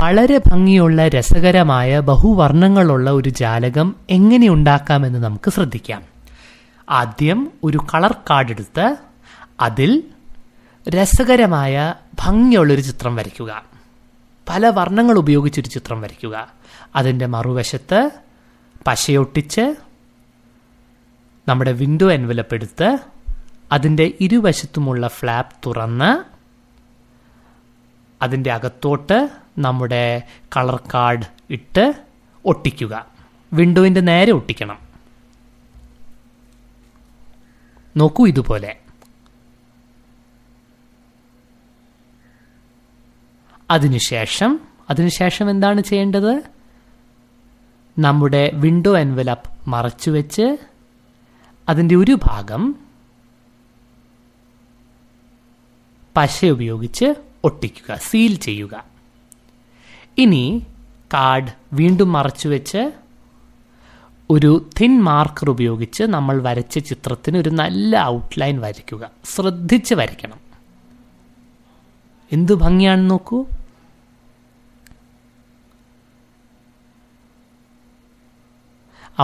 വളരെ ഭംഗിയുള്ള രസകരമായ ബഹുവർണ്ണങ്ങളുള്ള ഒരു ജാലകം എങ്ങനെ ഉണ്ടാക്കാമെന്ന് നമുക്ക് ശ്രദ്ധിക്കാം ആദ്യം ഒരു കളർ കാർഡ് എടുത്ത് അതിൽ രസകരമായ ഭംഗിയുള്ളൊരു ചിത്രം വരയ്ക്കുക പല വർണ്ണങ്ങൾ ഉപയോഗിച്ചൊരു ചിത്രം വരയ്ക്കുക അതിൻ്റെ മറുവശത്ത് പശയൊട്ടിച്ച് നമ്മുടെ വിൻഡോ എൻവലപ്പ് എടുത്ത് അതിൻ്റെ ഇരുവശത്തുമുള്ള ഫ്ലാപ്പ് തുറന്ന് അതിൻ്റെ അകത്തോട്ട് നമ്മുടെ കളർ കാർഡ് ഇട്ട് ഒട്ടിക്കുക വിൻഡോയിൻ്റെ നേരെ ഒട്ടിക്കണം നോക്കൂ ഇതുപോലെ അതിനുശേഷം അതിനുശേഷം എന്താണ് ചെയ്യേണ്ടത് നമ്മുടെ വിൻഡോ എൻവലപ്പ് മറച്ചു വെച്ച് അതിൻ്റെ ഒരു ഭാഗം പശ ഉപയോഗിച്ച് ഒട്ടിക്കുക സീൽ ചെയ്യുക ഇനി കാർഡ് വീണ്ടും മറച്ചു വെച്ച് ഒരു തിൻ മാർക്കർ ഉപയോഗിച്ച് നമ്മൾ വരച്ച ചിത്രത്തിന് ഒരു നല്ല ഔട്ട്ലൈൻ വരയ്ക്കുക ശ്രദ്ധിച്ച് വരയ്ക്കണം എന്തു ഭംഗിയാണെന്ന് നോക്കൂ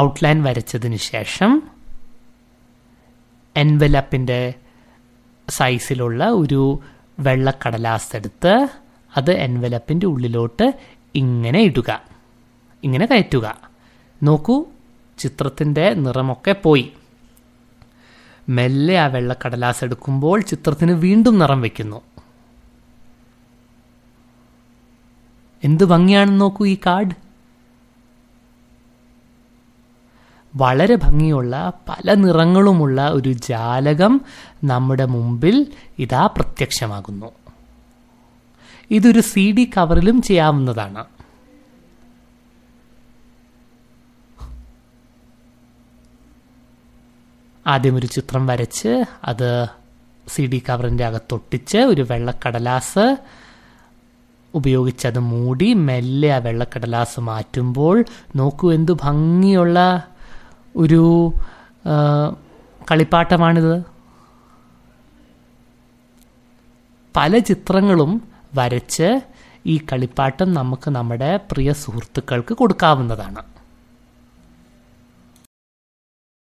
ഔട്ട്ലൈൻ വരച്ചതിന് ശേഷം എൻവലപ്പിൻ്റെ സൈസിലുള്ള ഒരു വെള്ളക്കടലാസ് എടുത്ത് അത് എൻവലപ്പിൻ്റെ ഉള്ളിലോട്ട് ഇങ്ങനെ ഇടുക ഇങ്ങനെ കയറ്റുക നോക്കൂ ചിത്രത്തിൻ്റെ നിറമൊക്കെ പോയി മെല്ലെ ആ വെള്ളക്കടലാസ് എടുക്കുമ്പോൾ ചിത്രത്തിന് വീണ്ടും നിറം വയ്ക്കുന്നു എന്ത് ഭംഗിയാണെന്ന് നോക്കൂ ഈ കാർഡ് വളരെ ഭംഗിയുള്ള പല നിറങ്ങളുമുള്ള ഒരു ജാലകം നമ്മുടെ മുമ്പിൽ ഇതാ പ്രത്യക്ഷമാകുന്നു ഇതൊരു സി ഡി കവറിലും ചെയ്യാവുന്നതാണ് ആദ്യം ഒരു ചിത്രം വരച്ച് അത് സി ഡി കവറിൻ്റെ അകത്തൊട്ടിച്ച് ഒരു വെള്ളക്കടലാസ് ഉപയോഗിച്ച് അത് മൂടി മെല്ലെ ആ വെള്ളക്കടലാസ് മാറ്റുമ്പോൾ നോക്കൂ എന്തു ഭംഗിയുള്ള ഒരു കളിപ്പാട്ടമാണിത് പല ചിത്രങ്ങളും വരച്ച് ഈ കളിപ്പാട്ടം നമുക്ക് നമ്മുടെ പ്രിയ സുഹൃത്തുക്കൾക്ക് കൊടുക്കാവുന്നതാണ്